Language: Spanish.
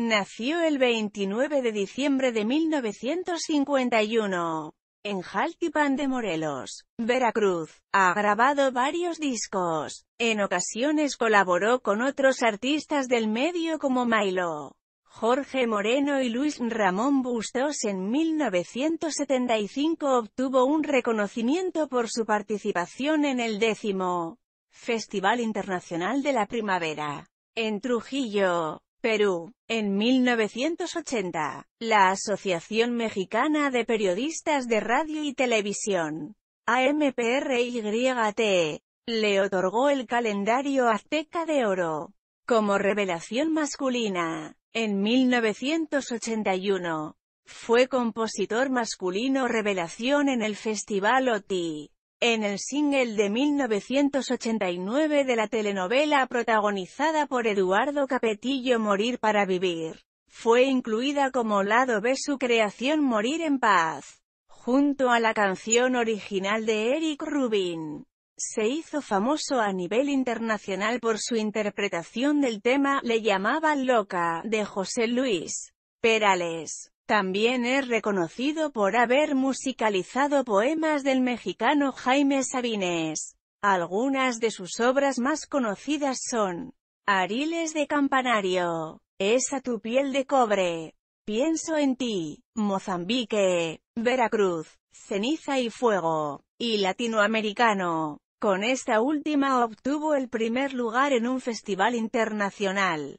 Nació el 29 de diciembre de 1951 en Jaltipan de Morelos, Veracruz. Ha grabado varios discos. En ocasiones colaboró con otros artistas del medio como Milo, Jorge Moreno y Luis Ramón Bustos. En 1975 obtuvo un reconocimiento por su participación en el décimo Festival Internacional de la Primavera, en Trujillo. Perú. En 1980, la Asociación Mexicana de Periodistas de Radio y Televisión, AMPRYT, le otorgó el calendario azteca de oro, como revelación masculina. En 1981, fue compositor masculino revelación en el Festival OTI en el single de 1989 de la telenovela protagonizada por Eduardo Capetillo Morir para Vivir. Fue incluida como lado B su creación Morir en Paz, junto a la canción original de Eric Rubin. Se hizo famoso a nivel internacional por su interpretación del tema «Le llamaban loca» de José Luis Perales. También es reconocido por haber musicalizado poemas del mexicano Jaime Sabines. Algunas de sus obras más conocidas son Ariles de Campanario, Esa tu piel de cobre, Pienso en ti, Mozambique, Veracruz, Ceniza y Fuego, y Latinoamericano. Con esta última obtuvo el primer lugar en un festival internacional.